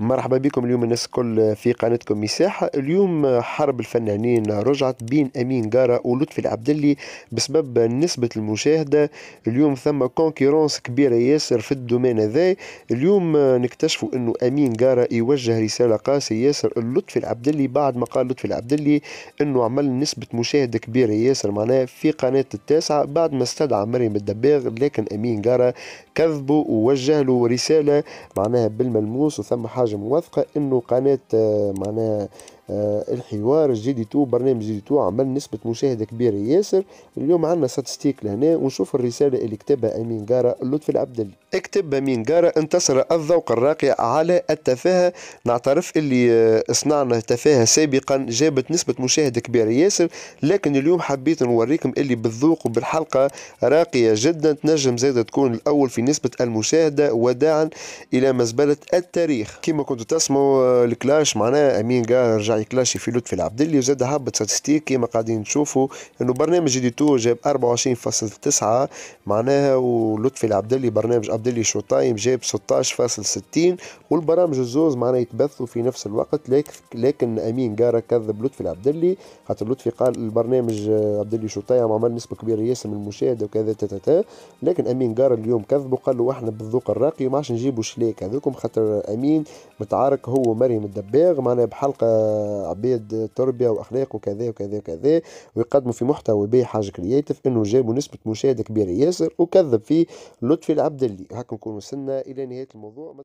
مرحبا بكم اليوم الناس الكل في قناتكم مساحة اليوم حرب الفنانين رجعت بين أمين قارة ولطفي العبدلي بسبب نسبة المشاهدة اليوم ثم كونكيرونس كبيرة ياسر في الدومين هذا اليوم نكتشفوا أنه أمين قارة يوجه رسالة قاسية ياسر لطفي العبدلي بعد ما قال لطفي العبدلي أنه عمل نسبة مشاهدة كبيرة ياسر معناها في قناة التاسعة بعد ما استدعى مريم الدباغ لكن أمين قارة كذبه ووجه له رسالة معناها بالملموس وثم حرب حاجه موثقه انه قناه آه، معناها آه، الحوار جي تو برنامج جي تو عمل نسبة مشاهدة كبيرة ياسر اليوم عندنا ساتستيك لهنا ونشوف الرسالة اللي كتبها أمين جارة لطفي العبدلي اكتب أمين جارة انتصر الذوق الراقي على التفاهة نعترف اللي آه، صنعنا تفاهة سابقا جابت نسبة مشاهدة كبيرة ياسر لكن اليوم حبيت نوريكم اللي بالذوق وبالحلقة راقية جدا تنجم زادة تكون الأول في نسبة المشاهدة وداعا إلى مزبلة التاريخ كما كنتوا تسمعوا آه، الكلاش معناها أمين جارة رجع يرجع يكلاشي في لطفي العبدلي وزاد هبط ستاتستيك كيما قاعدين نشوفوا انه برنامج تو جاب 24.9 معناها ولطفي العبدلي برنامج عبدلي شوطايم جاب 16.60 والبرامج الزوز معناها يتبثوا في نفس الوقت لكن امين قارة كذب لطفي العبدلي خاطر لطفي قال البرنامج عبدلي شوطايم عمل نسبه كبيره ياسر من المشاهده وكذا تا تا لكن امين قارة اليوم كذب وقال له احنا بالذوق الراقي ما عادش نجيبوا شليك هذوكم خاطر امين متعارك هو مريم الدباغ معناها بحلقه عباد تربيه واخلاق وكذا وكذا وكذا ويقدموا في محتوى به حاجه كرييتيف انه جابوا نسبه مشاهده كبيره ياسر وكذب في لطفي العبدلي هكا نكون وصلنا الى نهايه الموضوع